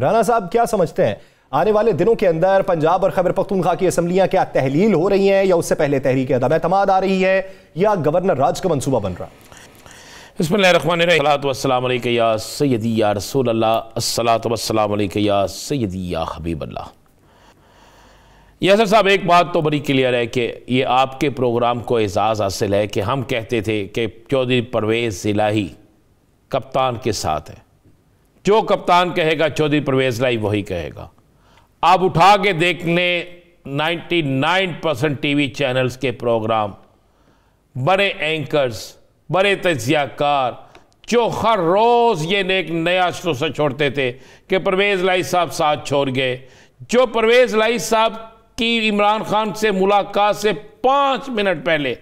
राणा साहब क्या समझते हैं आने वाले दिनों के अंदर पंजाब और खबर पख्तूनखा की असम्बलियां क्या तहलील हो रही हैं या उससे पहले तहरीक अदम एतमाद आ रही है या गवर्नर राज का मनसूबा बन रहा इसमें बसमान या सैदी या रसूल या सैदी या हबीब सर साहब एक बात तो बड़ी क्लियर है कि ये आपके प्रोग्राम को एजाज़ हासिल है कि हम कहते थे कि चौधरी परवेज़ इलाही कप्तान के साथ है जो कप्तान कहेगा चौधरी परवेज लाई वही कहेगा आप उठा के देख लें नाइन परसेंट टी चैनल्स के प्रोग्राम बड़े एंकर्स बड़े तजियाकार जो हर रोज़ ये एक नया से छोड़ते थे कि परवेज़ लाई साहब साथ छोड़ गए जो परवेज़ लाई साहब की इमरान खान से मुलाकात से पाँच मिनट पहले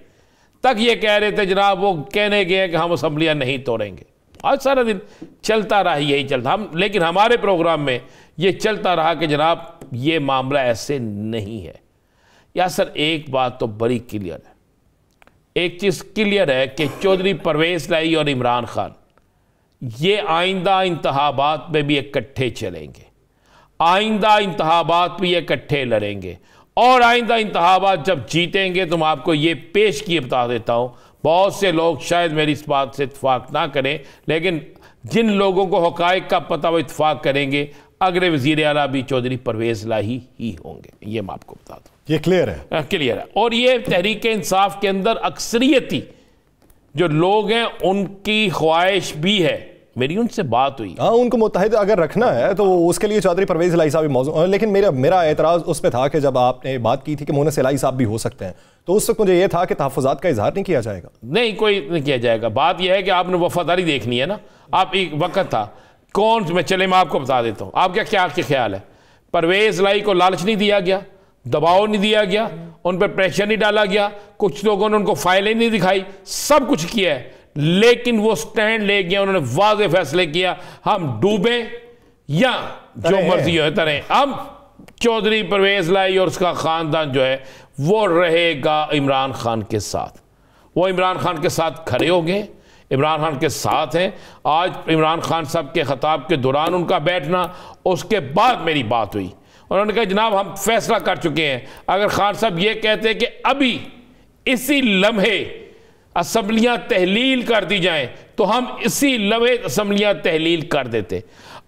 तक ये कह रहे थे जनाब वो कहने गए कि हम असम्बलियाँ नहीं तोड़ेंगे आज सारा दिन चलता रहा यही चलता हम लेकिन हमारे प्रोग्राम में ये चलता रहा कि जनाब ये मामला ऐसे नहीं है या सर एक बात तो बड़ी क्लियर है एक चीज़ क्लियर है कि चौधरी परवेज लाई और इमरान खान ये आइंदा इंतहाबात में भी इकट्ठे चलेंगे आइंदा इंतहाबात भी इकट्ठे लड़ेंगे और आइंदा इंतहाबात जब जीतेंगे तो मैं आपको ये पेश किए बता देता हूँ बहुत से लोग शायद मेरी इस बात से इतफाक ना करें लेकिन जिन लोगों को हक़ का पता वो इतफाक करेंगे अगले वजीर अला भी चौधरी परवेज लाही ही होंगे ये मैं आपको बता दूँ ये क्लियर है क्लियर हाँ, है और ये तहरीक इंसाफ के अंदर अक्सरियती जो लोग हैं उनकी ख्वाहिश भी है मेरी उनसे बात हुई हाँ उनको मुतहद अगर रखना है तो उसके लिए चौधरी परवेज लाई साहब मौजूद लेकिन मेरा मेरा एतराज़ उस पर था कि जब आपने बात की थी कि मोहन सिलाई साहब भी हो सकते हैं तो उस वक्त मुझे ये था कि तहफात का इजहार नहीं किया जाएगा नहीं कोई नहीं किया जाएगा बात यह है कि आपने वफादारी देखनी है ना आप एक वक्त था कौन मैं चले मैं आपको बता देता हूँ आपका क्या आपके ख्याल है परवेज लाई को लालच नहीं दिया गया दबाव नहीं दिया गया उन पर प्रेशर नहीं डाला गया कुछ लोगों ने उनको फाइलें नहीं दिखाई सब कुछ किया है लेकिन वो स्टैंड ले गया उन्होंने वाज फैसले किया हम डूबे या जो मर्जी हो रहे अब चौधरी परवेज लाई और उसका खानदान जो है वो रहेगा इमरान खान के साथ वो इमरान खान के साथ खड़े हो गए इमरान खान के साथ हैं आज इमरान खान साहब के ख़ताब के दौरान उनका बैठना उसके बाद मेरी बात हुई उन्होंने कहा जनाब हम फैसला कर चुके हैं अगर खान साहब ये कहते हैं कि अभी इसी लम्हे असम्बलियाँ तहलील कर दी जाएं तो हम इसी लवे असम्बलियाँ तहलील कर देते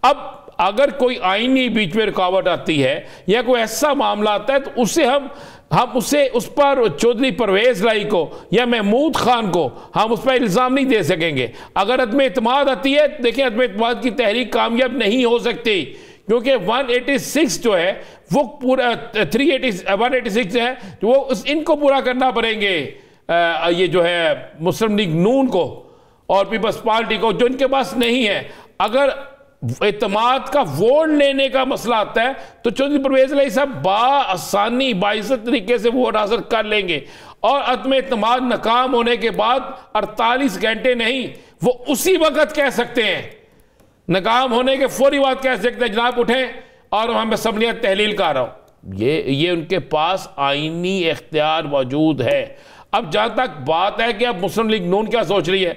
अब अगर कोई आइनी बीच में रुकावट आती है या कोई ऐसा मामला आता है तो उसे हम हम उसे उस पर चौधरी परवेज राई को या महमूद खान को हम उस पर इल्ज़ाम नहीं दे सकेंगे अगर अदम अतमाद आती है तो देखें अदम अतमाद की तहरीक कामयाब नहीं हो सकती क्योंकि 186 जो है वो पूरा 380 186 है तो वो इनको पूरा करना पड़ेंगे आ, ये जो है मुस्लिम लीग नून को और पीपल्स पार्टी को जो इनके पास नहीं है अगर अतमाद का वोट लेने का मसला आता है तो चौधरी परवेज लाई साहब बासानी बाइस तरीके से वोट हासिल कर लेंगे और अदम अतमाद नाकाम होने के बाद 48 घंटे नहीं वो उसी वक्त कह सकते हैं नाकाम होने के फौरी बात कह सकते हैं जनाब उठें और वहां में सबनिया तहलील का रहा हूं ये ये उनके पास आइनी इख्तियार मौजूद है अब जहां तक बात है कि अब मुस्लिम लीग नून क्या सोच रही है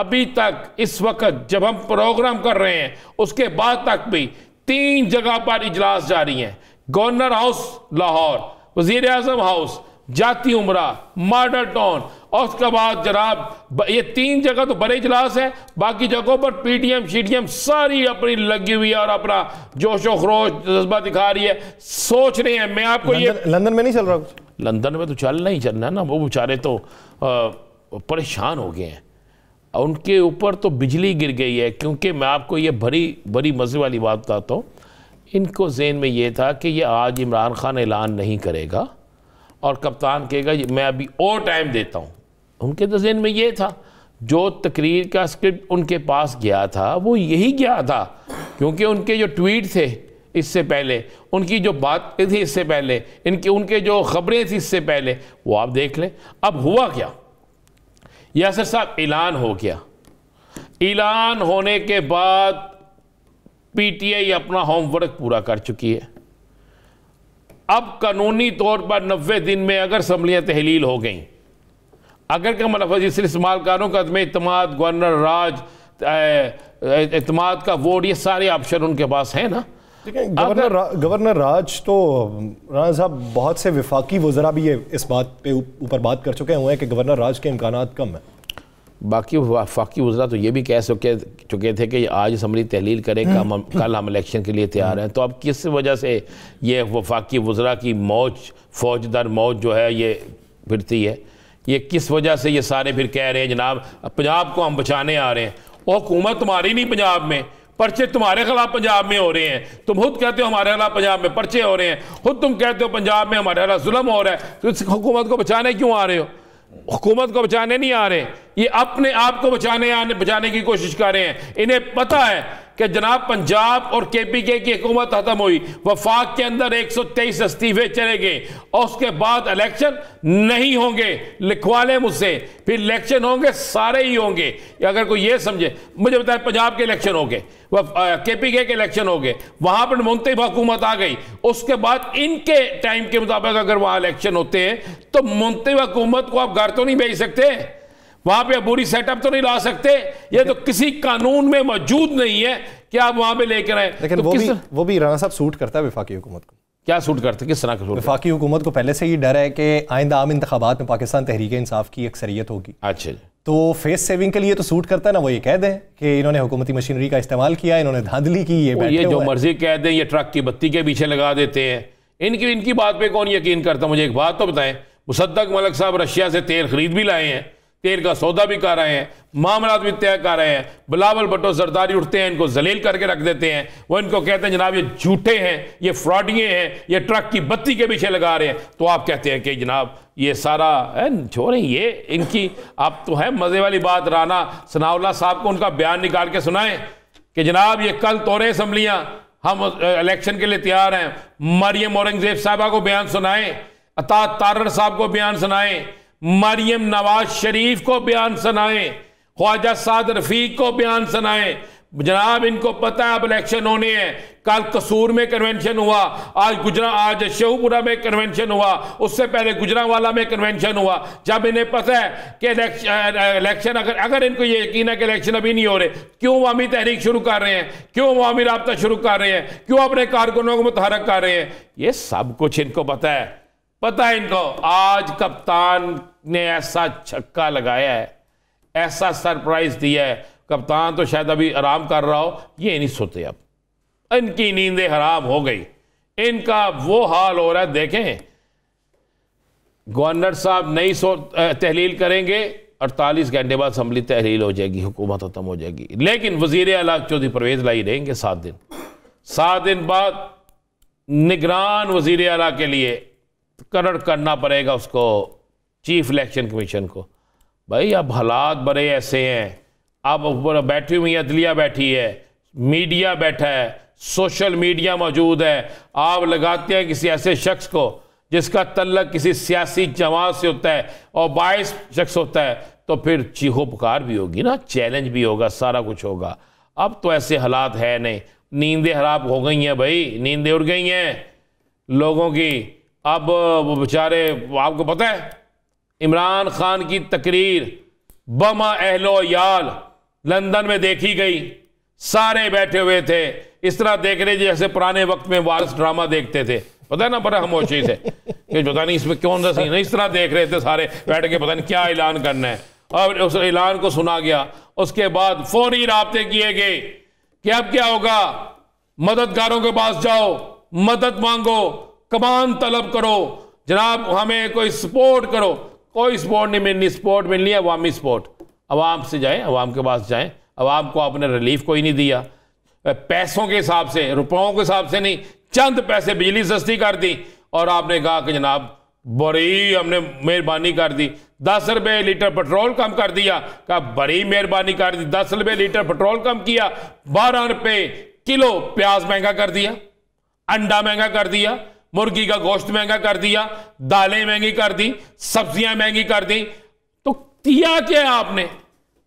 अभी तक इस वक्त जब हम प्रोग्राम कर रहे हैं उसके बाद तक भी तीन जगह पर इजलास जारी है गवर्नर हाउस लाहौर वजीर आजम हाउस जाति उमरा मार्डर टाउन और उसके बाद जनाब ये तीन जगह तो बड़े इजलास है बाकी जगहों पर P T M C T M सारी अपनी लगी हुई है और अपना जोशो खरोश जज्बा दिखा रही है सोच रहे हैं मैं आपको ये लंदन में नहीं चल रहा कुछ लंदन में तो चलना ही चलना ना वो बेचारे तो परेशान हो गए हैं उनके ऊपर तो बिजली गिर गई है क्योंकि मैं आपको ये बड़ी बड़ी मज़े वाली बात बताता हूँ इनको जेन में ये था कि ये आज इमरान खान ऐलान नहीं करेगा और कप्तान कहेगा मैं अभी और टाइम देता हूँ उनके तो जहन में ये था जो तकरीर का स्क्रिप्ट उनके पास गया था वो यही गया था क्योंकि उनके जो ट्वीट थे इससे पहले उनकी जो बातें थी इससे पहले इनके उनके जो खबरें थी इससे पहले वो आप देख लें अब हुआ क्या यासर साहब ऐलान हो गया ऐलान होने के बाद पीटीआई अपना होमवर्क पूरा कर चुकी है अब कानूनी तौर पर नब्बे दिन में अगर असम्बलियाँ तहलील हो गई अगर का मलफज मतलब इसलिए इस्तेमाल कारों का अदम अतमाद गवर्नर राज अतमाद का वोट ये सारे ऑप्शन उनके पास हैं ना गवर्नर रा, गवर्नर राज तो राना साहब बहुत से विफाकी वजरा भी ये इस बात पे ऊपर बात कर चुके हुए हैं कि गवर्नर राज के इम्कान कम हैं बाकी वफाकी वजरा तो ये भी कह सके चुके थे कि आज असम्बली तहलील करें कम, कल हम इलेक्शन के लिए तैयार हैं तो अब किस वजह से ये वफाकी वजरा की मौज फौज दर मौज जो है ये फिरती है ये किस वजह से ये सारे फिर कह रहे हैं जनाब पंजाब को हम बचाने आ रहे हैं वो हुकूमत तुम्हारी नहीं पंजाब में पर्चे तुम्हारे खिलाफ पंजाब में हो रहे हैं तुम खुद कहते हो हमारे खिलाफ पंजाब में पर्चे हो रहे हैं खुद तुम कहते हो पंजाब में हमारे खिलाफ जुल्म हो रहा है तो इस हुकूमत को बचाने क्यों आ रहे हो हुकूमत को बचाने नहीं आ रहे ये अपने आप को बचाने आने बचाने की कोशिश कर रहे हैं इन्हें पता है कि जनाब पंजाब और के पी के की हुकूमत खत्म हुई वफाक के अंदर एक सौ तेईस इस्तीफे चले गए और उसके बाद इलेक्शन नहीं होंगे लिखवा लें मुझसे फिर इलेक्शन होंगे सारे ही होंगे अगर कोई ये समझे मुझे बताए पंजाब के इलेक्शन होंगे गए के पी के इलेक्शन होंगे वहां वहाँ पर मुंतब हुकूमत आ गई उसके बाद इनके टाइम के मुताबिक अगर वहाँ इलेक्शन होते हैं तो मुंतब हुकूमत को आप घर तो नहीं भेज सकते वहां पे बुरी सेटअप तो नहीं ला सकते ये तो किसी कानून में मौजूद नहीं है कि आप वहां पे लेकर आए लेकिन तो वो, भी, वो भी राणा साहब सूट करता है विफाकी हुकूमत को क्या सूट करते किस तरह का विफाकी हुकूमत को पहले से ही डर है कि आइंदा आम इंतबात में पाकिस्तान तहरीक इंसाफ की अक्सरियत होगी अच्छा तो फेस सेविंग के लिए तो सूट करता है ना वो ये कह दें कि इन्होंने हुकूमती मशीनरी का इस्तेमाल किया इन्होंने धांधली की ये ये जो मर्जी कह दें ये ट्रक की बत्ती के पीछे लगा देते हैं इनकी इनकी बात पे कौन यकीन करता मुझे एक बात तो बताएं मुसद्दक मलक साहब रशिया से तेल खरीद भी लाए हैं तेल का सौदा भी कर रहे हैं मामला भी तय कर रहे हैं बिलावल भट्टो जरदारी उठते हैं इनको जलील करके रख देते हैं वो इनको कहते हैं जनाब ये झूठे हैं ये फ्रॉडिए हैं ये ट्रक की बत्ती के पीछे लगा रहे हैं तो आप कहते हैं कि जनाब ये सारा छोड़े ये इनकी आप तो है मज़े वाली बात राना सनाउल्ला साहब को उनका बयान निकाल के सुनाएं कि जनाब ये कल रहे असम्बलियाँ हम इलेक्शन के लिए तैयार हैं मरियम औरंगजेब साहबा को बयान सुनाएं अता तारण साहब को बयान सुनाएं मरियम नवाज शरीफ को बयान सुनाएं ख्वाजा साद रफीक को बयान सुनाएं जनाब इनको पता है अब इलेक्शन होने हैं कल कसूर में कन्वेंशन हुआ आज गुजरा आज शेहपुरा में कन्वेंशन हुआ उससे पहले गुजरावाला में कन्वेंशन हुआ जब इन्हें पता है कि इलेक्शन अगर अगर इनको ये यकीन है कि इलेक्शन अभी नहीं हो रहे क्यों वामी तहरीक शुरू कर रहे हैं क्यों वामी रबता शुरू कर रहे हैं क्यों अपने कारकुनों को मुतहरक कर रहे हैं ये सब कुछ इनको पता है पता है इनको आज कप्तान ने ऐसा छक्का लगाया है ऐसा सरप्राइज दिया है कप्तान तो शायद अभी आराम कर रहा हो ये नहीं सोते अब इनकी नींदें हराम हो गई इनका वो हाल हो रहा है देखें गवर्नर साहब नई सो तहलील करेंगे अड़तालीस घंटे बाद असम्बली तहलील हो जाएगी हुकूमत ख़त्म हो जाएगी लेकिन वजीर अला चौधरी परवेज लाई रहेंगे सात दिन सात दिन बाद निगरान वजीर अला के लिए करण करना पड़ेगा उसको चीफ इलेक्शन कमीशन को भाई अब हालात बड़े ऐसे हैं अब बैठी हुई अदलिया बैठी है मीडिया बैठा है सोशल मीडिया मौजूद है आप लगाते हैं किसी ऐसे शख्स को जिसका तल्लक किसी सियासी जमात से होता है और बायस शख्स होता है तो फिर चीहो पुकार भी होगी ना चैलेंज भी होगा सारा कुछ होगा अब तो ऐसे हालात है नहीं नींदें खराब हो गई हैं भाई नींदें उड़ गई हैं लोगों की अब वो बेचारे आपको पता है इमरान खान की तकरीर बमा अहलो याल लंदन में देखी गई सारे बैठे हुए थे इस तरह देख रहे जैसे पुराने वक्त में वारस ड्रामा देखते थे पता है ना बड़ा खामोशी से कि पता नहीं इसमें कौन सा सीन है इस तरह देख रहे थे सारे बैठ के पता नहीं क्या ऐलान करना है और उस ऐलान को सुना गया उसके बाद फौरी रबते किए गए कि अब क्या होगा मददगारों के पास जाओ मदद मांगो कमान तलब करो जनाब हमें कोई सपोर्ट करो कोई सपोर्ट नहीं मिलनी सपोर्ट मिलनी अवामी सपोर्ट अवाम से जाए अवाम के पास जाए अवाम को आपने रिलीफ कोई नहीं दिया पैसों के हिसाब से रुपयों के हिसाब से नहीं चंद पैसे बिजली सस्ती कर दी और आपने कहा कि जनाब बड़ी हमने मेहरबानी कर दी दस रुपये लीटर पेट्रोल कम कर दिया कहा बड़ी मेहरबानी कर दी दस रुपये लीटर पेट्रोल कम किया बारह रुपये किलो प्याज महंगा कर दिया अंडा महंगा कर दिया मुर्गी का गोश्त महंगा कर दिया दालें महंगी कर दी सब्जियां महंगी कर दी तो दिया क्या है आपने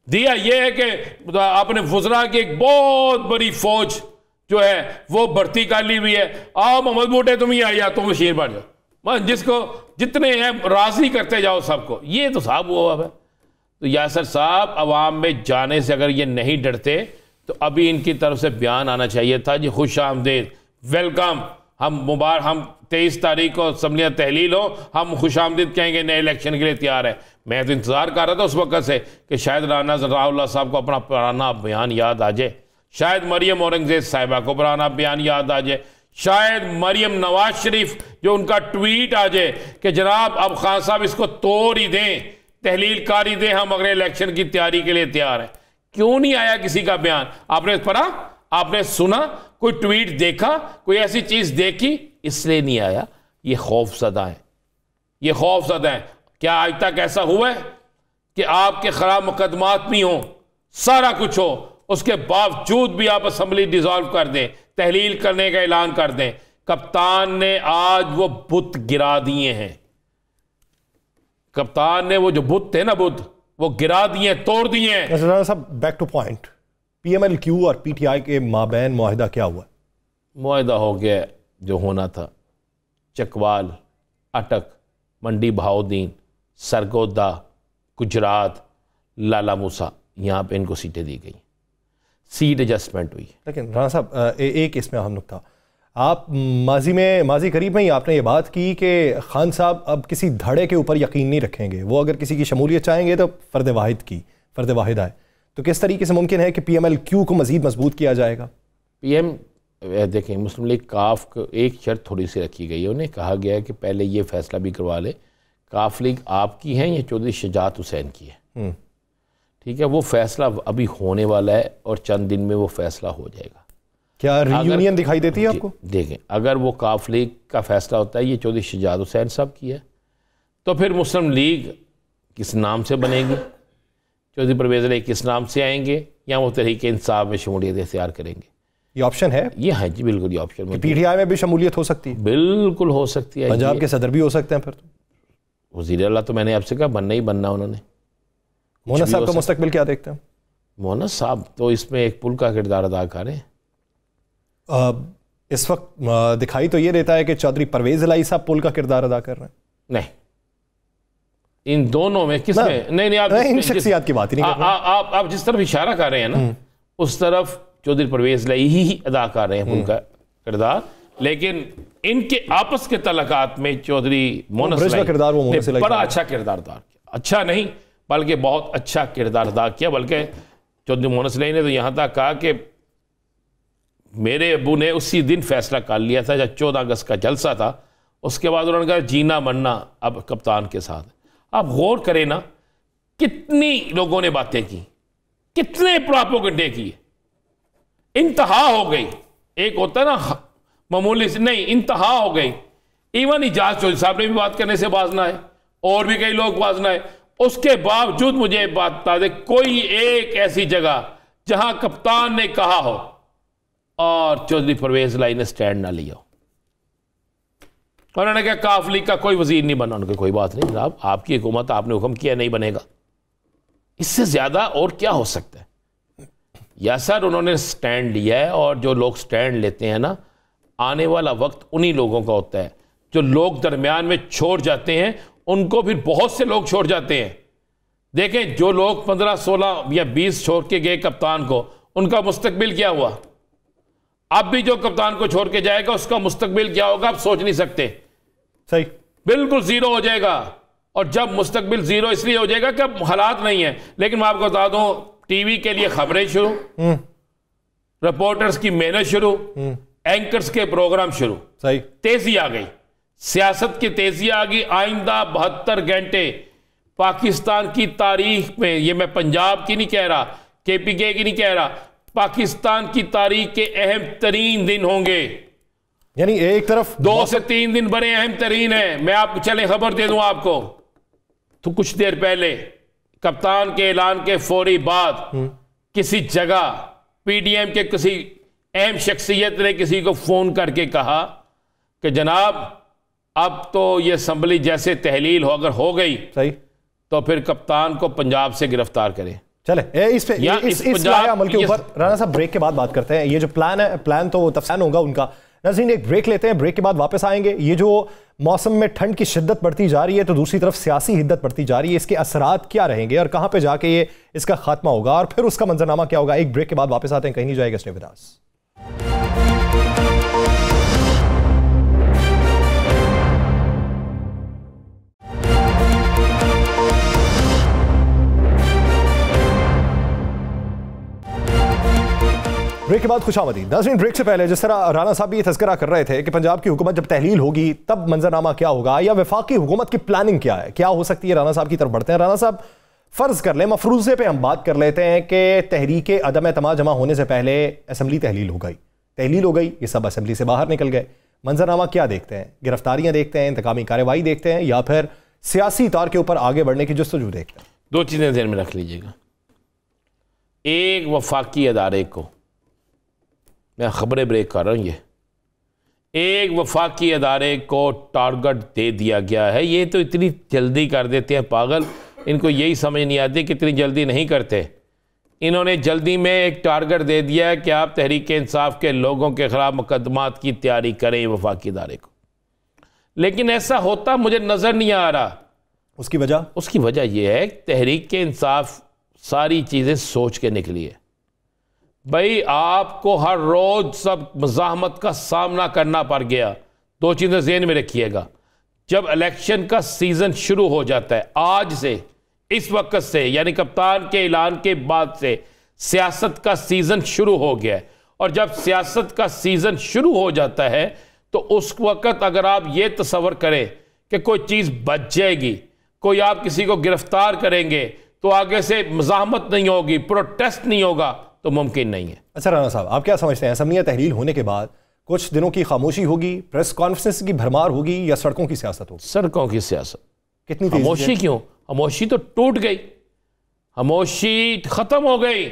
दिया यह है कि आपने वजरा की एक बहुत बड़ी फौज जो है वो भर्ती कर ली हुई है आओ मोहम्मद बूटे तुम ही आई तुम शेर बन जाओ जिसको जितने हैं राजी करते जाओ सबको ये तो साहब हुआ है तो यासर साहब अवाम में जाने से अगर ये नहीं डरते तो अभी इनकी तरफ से बयान आना चाहिए था जी खुश आमदेद वेलकम हम मुबार हम तेईस तारीख को समलियाँ तहलील हो हम खुश आमदीद कहेंगे नए इलेक्शन के लिए तैयार है मैं तो इंतज़ार कर रहा था उस वक्त से कि शायद राना राहुल साहब को अपना पुराना बयान याद आ जाए शायद मरियम औरंगजेब साहिबा को पुराना बयान याद आ जाए शायद मरियम नवाज शरीफ जो उनका ट्वीट आ जाए कि जनाब अब खान साहब इसको तोड़ ही दें तहलील कार ही दें हम अगले इलेक्शन की तैयारी के लिए तैयार हैं क्यों नहीं आया किसी का बयान आपने पढ़ा आपने सुना कोई ट्वीट देखा कोई ऐसी चीज़ देखी इसलिए नहीं आया ये सदा है ये सदा है क्या आज तक ऐसा हुआ है कि आपके खराब मुकदमात भी हो सारा कुछ हो उसके बावजूद भी आप असम्बली डिज़ोल्व कर दें तहलील करने का ऐलान कर दें कप्तान ने आज वो बुत गिरा दिए हैं कप्तान ने वो जो बुत थे ना बुत वो गिरा दिए तोड़ दिए हैं बैक टू पॉइंट पीएमएलक्यू और पीटीआई के माबैन माहिदा क्या हुआ माहिदा हो गया जो होना था चकवाल अटक मंडी भाउद्दीन सरगोदा गुजरात लाला मूसा यहाँ पे इनको सीटें दी गई सीट एडजस्टमेंट हुई लेकिन राणा साहब एक इसमें अहम नुकता आप माजी में माजी करीब में ही आपने ये बात की कि खान साहब अब किसी धड़े के ऊपर यकीन नहीं रखेंगे वो अगर किसी की शमूलियत चाहेंगे तो फ़र्द वाहिद की फ़र्द वाहिद आए तो किस तरीके से मुमकिन है कि पी एम एल क्यू को मजीद मजबूत किया जाएगा पी एम देखें मुस्लिम लीग काफ को एक शर्त थोड़ी सी रखी गई है उन्हें कहा गया है कि पहले ये फैसला भी करवा लें काफ लीग आपकी है या चौधरी शजात हुसैन की है हम्म। ठीक है वो फैसला अभी होने वाला है और चंद दिन में वो फैसला हो जाएगा क्या रियूनियन दिखाई देती है आपको देखें अगर वो काफ लीग का फैसला होता है ये चौधरी शजात हुसैन साहब की है तो फिर मुस्लिम लीग किस नाम से बनेगी चौधरी परवेज अली किस नाम से आएंगे या वो तरीके इंसाफ में शमूलियत अख्तियार करेंगे ये ऑप्शन है ये है हाँ जी बिल्कुल ये ऑप्शन पीटीआई में भी शमूलियत हो सकती है बिल्कुल हो सकती है पंजाब के सदर भी हो सकते हैं फिर तो वजीर अला तो मैंने आपसे कहा बनना ही बनना उन्होंने मोना साहब का मुस्तबिल क्या देखते हैं मोना साहब तो इसमें एक पुल का किरदार अदा करें इस वक्त दिखाई तो ये देता है कि चौधरी परवेज लाई साहब पुल का किरदार अदा कर रहे हैं नहीं इन दोनों में किस में नहीं नहीं आप इन शख्सियात की बात नहीं आ, आ, आ, आप आप जिस तरफ इशारा कर रहे हैं ना हम्म। उस तरफ चौधरी परवेज लई ही अदा कर रहे हैं हम्म। उनका किरदार लेकिन इनके आपस के तलकात में चौधरी मोनसदार बड़ा अच्छा किरदार अदा किया अच्छा नहीं बल्कि बहुत अच्छा किरदार अदा किया बल्कि चौधरी मोनस लई ने तो यहाँ तक कहा कि मेरे अबू ने उसी दिन फैसला कर लिया था जब चौदह अगस्त का जलसा था उसके बाद उन्होंने कहा जीना मरना अब कप्तान के साथ आप गौर करें ना कितनी लोगों ने बातें की कितने गड्ढे किए इंतहा हो गई एक होता है ना मामूली से नहीं इंतहा हो गई इवन इजाज चौधरी साहब ने भी बात करने से बाजना है और भी कई लोग बाजना है उसके बावजूद मुझे बात बता दे कोई एक ऐसी जगह जहां कप्तान ने कहा हो और चौधरी परवेज लाई ने स्टैंड ना लिया हो पर उन्होंने कहा काफ लीग का कोई वजीर नहीं बना उनके कोई बात नहीं जनाब आपकी हुकूमत आपने हुक्म किया नहीं बनेगा इससे ज़्यादा और क्या हो सकता है या सर उन्होंने स्टैंड लिया है और जो लोग स्टैंड लेते हैं ना आने वाला वक्त उन्हीं लोगों का होता है जो लोग दरमियान में छोड़ जाते हैं उनको फिर बहुत से लोग छोड़ जाते हैं देखें जो लोग पंद्रह सोलह या बीस छोड़ के गए कप्तान को उनका मुस्तबिल क्या हुआ अब भी जो कप्तान को छोड़ के जाएगा उसका मुस्तबिल क्या होगा आप सोच नहीं सकते सही बिल्कुल जीरो हो जाएगा और जब मुस्तकबिल जीरो इसलिए हो जाएगा कि अब हालात नहीं है लेकिन मैं आपको बता दूं टीवी के लिए खबरें शुरू हम्म। रिपोर्टर्स की मेहनत शुरू हम्म। एंकर्स के प्रोग्राम शुरू सही तेजी आ गई सियासत की तेजी आ गई आइंदा बहत्तर घंटे पाकिस्तान की तारीख में ये मैं पंजाब की नहीं कह रहा के पी के की नहीं कह रहा पाकिस्तान की तारीख के अहम तरीन दिन होंगे यानी एक तरफ दो से तीन दिन बड़े अहम तरीन है मैं आप चले खबर दे दूं आपको तो कुछ देर पहले कप्तान के ऐलान के फौरी बाद हम्म। किसी जगह पीडीएम के किसी अहम शख्सियत ने किसी को फोन करके कहा कि जनाब अब तो ये असम्बली जैसे तहलील हो अगर हो गई सही तो फिर कप्तान को पंजाब से गिरफ्तार करें चले ए, इस पे इस, इस, इस, इस के ऊपर राणा साहब ब्रेक के बाद बात करते हैं ये जो प्लान है प्लान तो तफसान होगा उनका नाजीन एक ब्रेक लेते हैं ब्रेक के बाद वापस आएंगे ये जो मौसम में ठंड की शिद्दत बढ़ती जा रही है तो दूसरी तरफ सियासी हिद्दत बढ़ती जा रही है इसके असरात क्या रहेंगे और कहाँ पर जाके ये इसका खात्मा होगा और फिर उसका मंजरनामा क्या होगा एक ब्रेक के बाद वापस आते हैं कहीं नहीं जाएगा स्टेविदास के बाद दस मिनट ब्रेक से पहले जिस तरह राना साहब भी ये तस्करा कर रहे थे कि पंजाब की हुकूमत जब तहलील होगी तब मंजरनामा क्या होगा या वफाकी हुकूमत की प्लानिंग क्या है क्या हो सकती है राना साहब की तरफ बढ़ते हैं राना साहब फ़र्ज़ कर लें मफरूजे पे हम बात कर लेते हैं कि तहरीक अदम अतमा जमा होने से पहले असम्बली तहलील हो गई तहलील हो गई ये सब असम्बली से बाहर निकल गए मंजरनामा क्या देखते हैं गिरफ्तारियां देखते हैं इंतकामी कार्रवाई देखते हैं या फिर सियासी तौर के ऊपर आगे बढ़ने की जस्तजू देखते हैं दो चीज़ें जहन में रख लीजिएगा एक वफाकी अदारे को मैं ख़बरें ब्रेक कर रहा हूँ ये एक वफाकी अदारे को टारगेट दे दिया गया है ये तो इतनी जल्दी कर देते हैं पागल इनको यही समझ नहीं आती कि इतनी जल्दी नहीं करते इन्होंने जल्दी में एक टारगेट दे दिया है कि आप तहरीक इंसाफ के लोगों के ख़िलाफ़ मुकदमात की तैयारी करें वफाकी अदारे को लेकिन ऐसा होता मुझे नज़र नहीं आ रहा उसकी वजह उसकी वजह यह है तहरीक इंसाफ सारी चीज़ें सोच के निकली है भाई आपको हर रोज सब मजामत का सामना करना पड़ गया दो चीज़ें जेन में रखिएगा जब इलेक्शन का सीज़न शुरू हो जाता है आज से इस वक्त से यानी कप्तान के ऐलान के बाद से सियासत का सीज़न शुरू हो गया है और जब सियासत का सीज़न शुरू हो जाता है तो उस वक़्त अगर आप ये तस्वर करें कि कोई चीज़ बच जाएगी कोई आप किसी को गिरफ़्तार करेंगे तो आगे से मजामत नहीं होगी प्रोटेस्ट नहीं होगा तो मुमकिन नहीं है अच्छा राना साहब आप क्या समझते हैं समिया तहलील होने के बाद कुछ दिनों की खामोशी होगी प्रेस कॉन्फ्रेंस की भरमार होगी या सड़कों की सियासत होगी सड़कों की सियासत कितनी खामोशी क्यों खामोशी तो टूट गई खामोशी ख़त्म हो गई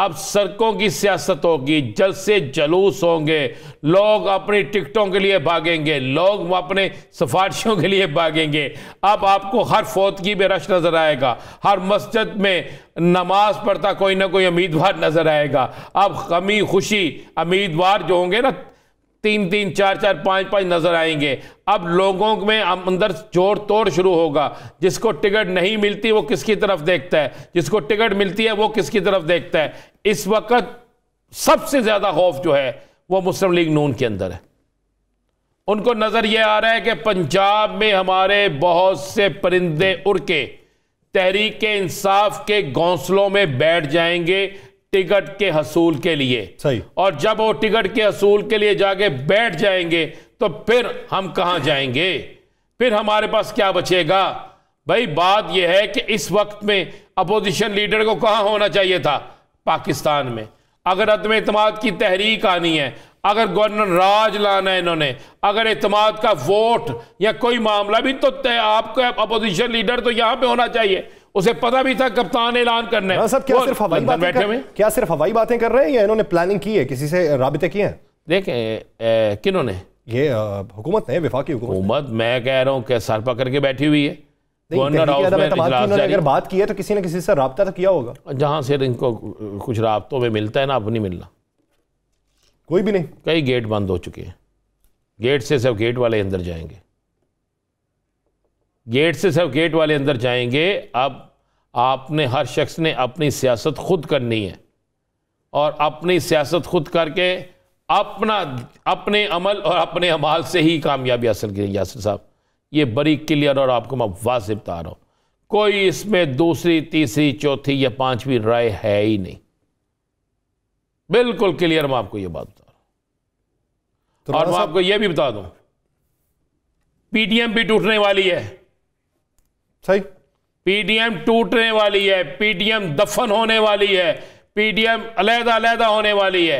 अब सड़कों की सियासत होगी जल से जलूस होंगे लोग अपनी टिकटों के लिए भागेंगे लोग अपने सिफारिशों के लिए भागेंगे अब आपको हर फौत की भी रश नज़र आएगा हर मस्जिद में नमाज पढ़ता कोई ना कोई उम्मीदवार नज़र आएगा अब कमी खुशी उम्मीदवार जो होंगे ना तीन तीन चार चार पाँच पाँच नज़र आएंगे अब लोगों में अंदर जोड़ तोड़ शुरू होगा जिसको टिकट नहीं मिलती वो किसकी तरफ देखता है जिसको टिकट मिलती है वो किसकी तरफ देखता है इस वक्त सबसे ज़्यादा खौफ जो है वह मुस्लिम लीग नून के अंदर है उनको नज़र ये आ रहा है कि पंजाब में हमारे बहुत से परिंदे उड़ के तहरीक इंसाफ के घोंसलों में बैठ जाएंगे टिकट के हसूल के लिए सही और जब वो टिकट के हसूल के लिए जाके बैठ जाएंगे तो फिर हम कहा जाएंगे फिर हमारे पास क्या बचेगा भाई बात यह है कि इस वक्त में अपोजिशन लीडर को कहां होना चाहिए था पाकिस्तान में अगर अदम अतमाद की तहरीक आनी है अगर गवर्नर राज लाना है इन्होंने अगर अतमाद का वोट या कोई मामला भी तो आपका अपोजिशन लीडर तो यहाँ पे होना चाहिए उसे पता भी था कप्तान ऐलान करने हाँ सब क्या सिर्फ हवाई बातें कर, में क्या सिर्फ हवाई बातें कर रहे हैं या इन्होंने प्लानिंग की है किसी से रबते किए हैं देखें किन्होंने ये हुकूमत है विफाकी हुकूमत मैं कह रहा हूँ कि सर पकड़ के बैठी हुई है अगर बात की है तो किसी ने किसी से रहा तो किया होगा जहां से इनको कुछ रबतों में मिलता है ना नहीं मिलना कोई भी नहीं कई गेट बंद हो चुके हैं गेट से सब गेट वाले अंदर जाएंगे गेट से सब गेट वाले अंदर जाएंगे अब आपने हर शख्स ने अपनी सियासत खुद करनी है और अपनी सियासत खुद करके अपना अपने अमल और अपने अमाल से ही कामयाबी हासिल की यासर साहब ये बड़ी क्लियर और आपको मैं वाजिब बता रहा हूँ कोई इसमें दूसरी तीसरी चौथी या पांचवी राय है ही नहीं बिल्कुल क्लियर मैं आपको यह बात बता रहा हूं तो और मैं आपको यह भी बता दू पीटीएम भी टूटने वाली है सही पीटीएम टूटने वाली है पीटीएम दफन होने वाली है पीटीएम अलहदा अलहदा होने वाली है